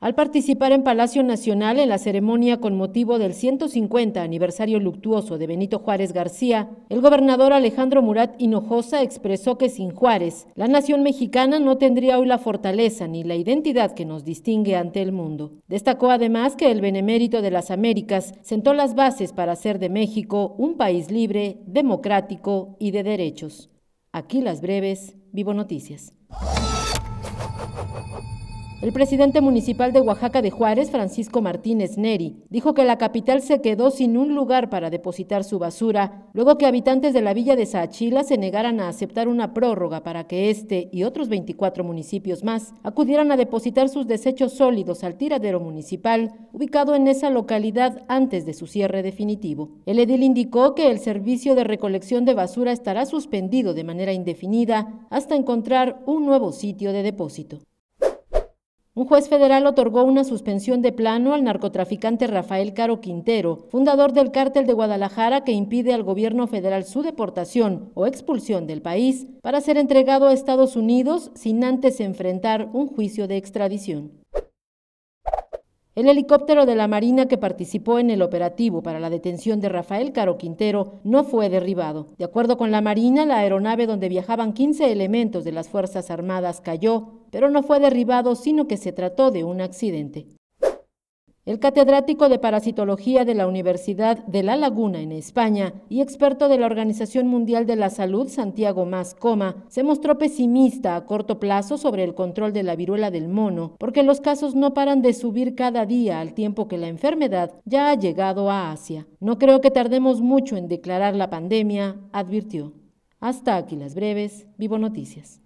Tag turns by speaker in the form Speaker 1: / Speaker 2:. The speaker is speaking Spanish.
Speaker 1: Al participar en Palacio Nacional en la ceremonia con motivo del 150 aniversario luctuoso de Benito Juárez García, el gobernador Alejandro Murat Hinojosa expresó que sin Juárez, la nación mexicana no tendría hoy la fortaleza ni la identidad que nos distingue ante el mundo. Destacó además que el benemérito de las Américas sentó las bases para hacer de México un país libre, democrático y de derechos. Aquí las breves, Vivo Noticias. El presidente municipal de Oaxaca de Juárez, Francisco Martínez Neri, dijo que la capital se quedó sin un lugar para depositar su basura, luego que habitantes de la villa de Saachila se negaran a aceptar una prórroga para que este y otros 24 municipios más acudieran a depositar sus desechos sólidos al tiradero municipal, ubicado en esa localidad antes de su cierre definitivo. El edil indicó que el servicio de recolección de basura estará suspendido de manera indefinida hasta encontrar un nuevo sitio de depósito. Un juez federal otorgó una suspensión de plano al narcotraficante Rafael Caro Quintero, fundador del cártel de Guadalajara que impide al gobierno federal su deportación o expulsión del país para ser entregado a Estados Unidos sin antes enfrentar un juicio de extradición. El helicóptero de la Marina que participó en el operativo para la detención de Rafael Caro Quintero no fue derribado. De acuerdo con la Marina, la aeronave donde viajaban 15 elementos de las Fuerzas Armadas cayó, pero no fue derribado, sino que se trató de un accidente. El catedrático de parasitología de la Universidad de La Laguna en España y experto de la Organización Mundial de la Salud, Santiago Mascoma, se mostró pesimista a corto plazo sobre el control de la viruela del mono, porque los casos no paran de subir cada día al tiempo que la enfermedad ya ha llegado a Asia. No creo que tardemos mucho en declarar la pandemia, advirtió. Hasta aquí las breves, Vivo Noticias.